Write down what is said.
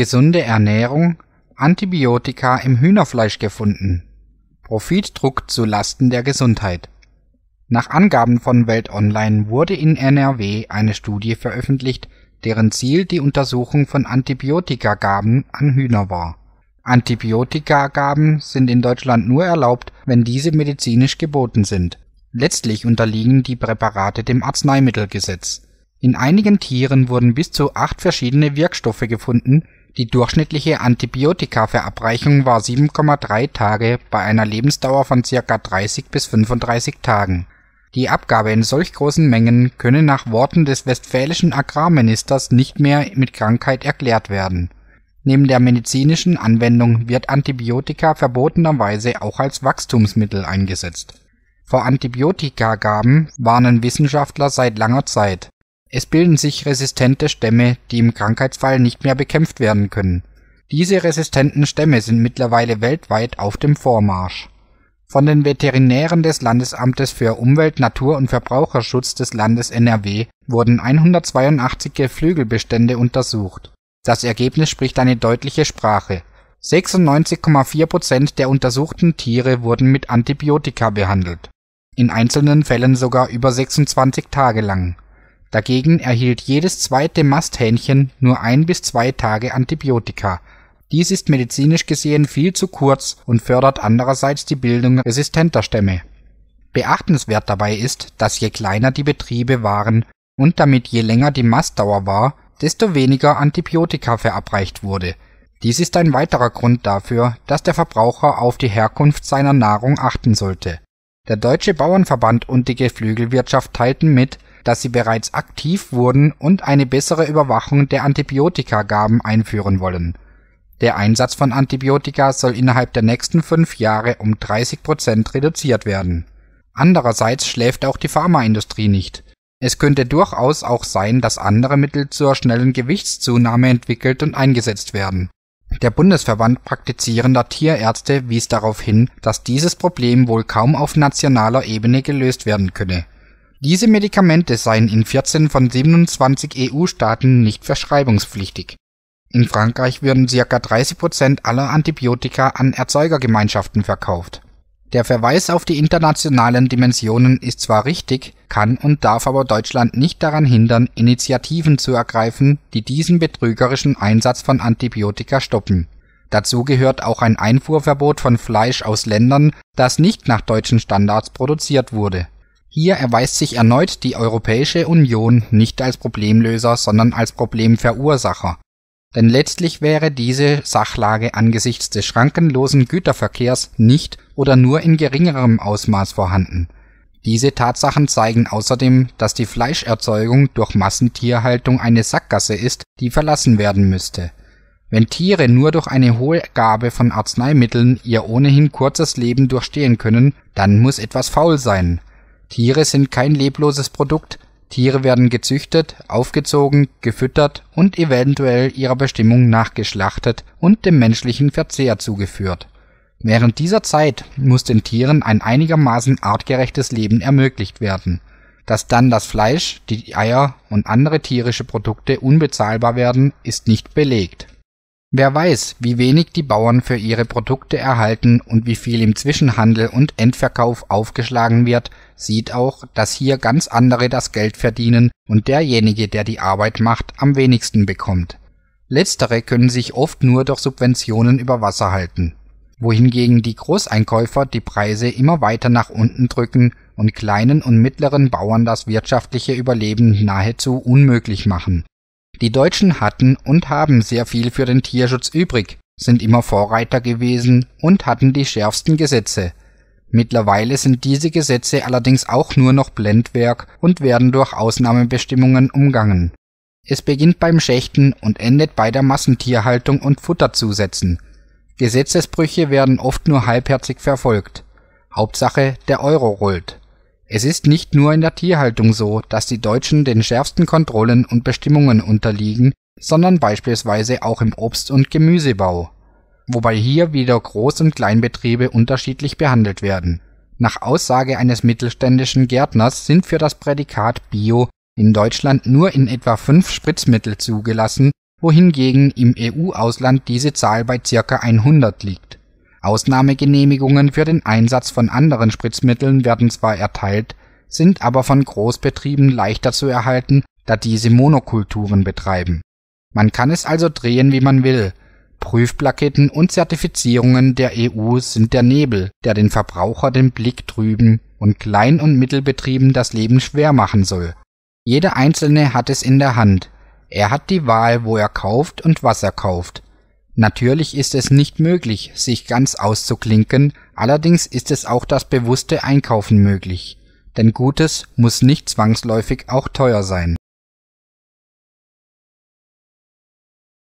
Gesunde Ernährung Antibiotika im Hühnerfleisch gefunden. Profitdruck druckt zu Lasten der Gesundheit. Nach Angaben von Welt Online wurde in NRW eine Studie veröffentlicht, deren Ziel die Untersuchung von Antibiotikagaben an Hühner war. Antibiotikagaben sind in Deutschland nur erlaubt, wenn diese medizinisch geboten sind. Letztlich unterliegen die Präparate dem Arzneimittelgesetz. In einigen Tieren wurden bis zu acht verschiedene Wirkstoffe gefunden die durchschnittliche Antibiotika-Verabreichung war 7,3 Tage bei einer Lebensdauer von ca. 30 bis 35 Tagen. Die Abgabe in solch großen Mengen könne nach Worten des westfälischen Agrarministers nicht mehr mit Krankheit erklärt werden. Neben der medizinischen Anwendung wird Antibiotika verbotenerweise auch als Wachstumsmittel eingesetzt. Vor Antibiotikagaben warnen Wissenschaftler seit langer Zeit es bilden sich resistente Stämme, die im Krankheitsfall nicht mehr bekämpft werden können. Diese resistenten Stämme sind mittlerweile weltweit auf dem Vormarsch. Von den Veterinären des Landesamtes für Umwelt, Natur und Verbraucherschutz des Landes NRW wurden 182 Geflügelbestände untersucht. Das Ergebnis spricht eine deutliche Sprache. 96,4 Prozent der untersuchten Tiere wurden mit Antibiotika behandelt. In einzelnen Fällen sogar über 26 Tage lang. Dagegen erhielt jedes zweite Masthähnchen nur ein bis zwei Tage Antibiotika. Dies ist medizinisch gesehen viel zu kurz und fördert andererseits die Bildung resistenter Stämme. Beachtenswert dabei ist, dass je kleiner die Betriebe waren und damit je länger die Mastdauer war, desto weniger Antibiotika verabreicht wurde. Dies ist ein weiterer Grund dafür, dass der Verbraucher auf die Herkunft seiner Nahrung achten sollte. Der Deutsche Bauernverband und die Geflügelwirtschaft teilten mit, dass sie bereits aktiv wurden und eine bessere Überwachung der Antibiotikagaben einführen wollen. Der Einsatz von Antibiotika soll innerhalb der nächsten fünf Jahre um 30% Prozent reduziert werden. Andererseits schläft auch die Pharmaindustrie nicht. Es könnte durchaus auch sein, dass andere Mittel zur schnellen Gewichtszunahme entwickelt und eingesetzt werden. Der Bundesverband praktizierender Tierärzte wies darauf hin, dass dieses Problem wohl kaum auf nationaler Ebene gelöst werden könne diese Medikamente seien in 14 von 27 EU-Staaten nicht verschreibungspflichtig. In Frankreich würden ca. 30 aller Antibiotika an Erzeugergemeinschaften verkauft. Der Verweis auf die internationalen Dimensionen ist zwar richtig, kann und darf aber Deutschland nicht daran hindern, Initiativen zu ergreifen, die diesen betrügerischen Einsatz von Antibiotika stoppen. Dazu gehört auch ein Einfuhrverbot von Fleisch aus Ländern, das nicht nach deutschen Standards produziert wurde hier erweist sich erneut die Europäische Union nicht als Problemlöser, sondern als Problemverursacher, denn letztlich wäre diese Sachlage angesichts des schrankenlosen Güterverkehrs nicht oder nur in geringerem Ausmaß vorhanden. Diese Tatsachen zeigen außerdem, dass die Fleischerzeugung durch Massentierhaltung eine Sackgasse ist, die verlassen werden müsste. Wenn Tiere nur durch eine hohe Gabe von Arzneimitteln ihr ohnehin kurzes Leben durchstehen können, dann muss etwas faul sein. Tiere sind kein lebloses Produkt, Tiere werden gezüchtet, aufgezogen, gefüttert und eventuell ihrer Bestimmung nachgeschlachtet und dem menschlichen Verzehr zugeführt. Während dieser Zeit muss den Tieren ein einigermaßen artgerechtes Leben ermöglicht werden. Dass dann das Fleisch, die Eier und andere tierische Produkte unbezahlbar werden, ist nicht belegt Wer weiß, wie wenig die Bauern für ihre Produkte erhalten und wie viel im Zwischenhandel und Endverkauf aufgeschlagen wird, sieht auch, dass hier ganz andere das Geld verdienen und derjenige, der die Arbeit macht, am wenigsten bekommt. Letztere können sich oft nur durch Subventionen über Wasser halten, wohingegen die Großeinkäufer die Preise immer weiter nach unten drücken und kleinen und mittleren Bauern das wirtschaftliche Überleben nahezu unmöglich machen die Deutschen hatten und haben sehr viel für den Tierschutz übrig, sind immer Vorreiter gewesen und hatten die schärfsten Gesetze. Mittlerweile sind diese Gesetze allerdings auch nur noch Blendwerk und werden durch Ausnahmebestimmungen umgangen. Es beginnt beim Schächten und endet bei der Massentierhaltung und Futterzusätzen. Gesetzesbrüche werden oft nur halbherzig verfolgt. Hauptsache der Euro rollt. Es ist nicht nur in der Tierhaltung so, dass die Deutschen den schärfsten Kontrollen und Bestimmungen unterliegen, sondern beispielsweise auch im Obst und Gemüsebau, wobei hier wieder Groß und Kleinbetriebe unterschiedlich behandelt werden. Nach Aussage eines mittelständischen Gärtners sind für das Prädikat Bio in Deutschland nur in etwa fünf Spritzmittel zugelassen, wohingegen im EU-Ausland diese Zahl bei ca. 100 liegt Ausnahmegenehmigungen für den Einsatz von anderen Spritzmitteln werden zwar erteilt, sind aber von Großbetrieben leichter zu erhalten, da diese Monokulturen betreiben. Man kann es also drehen, wie man will. Prüfplaketten und Zertifizierungen der EU sind der Nebel, der den Verbraucher den Blick trüben und Klein- und Mittelbetrieben das Leben schwer machen soll. Jeder Einzelne hat es in der Hand. Er hat die Wahl, wo er kauft und was er kauft. Natürlich ist es nicht möglich, sich ganz auszuklinken, allerdings ist es auch das bewusste Einkaufen möglich, denn Gutes muss nicht zwangsläufig auch teuer sein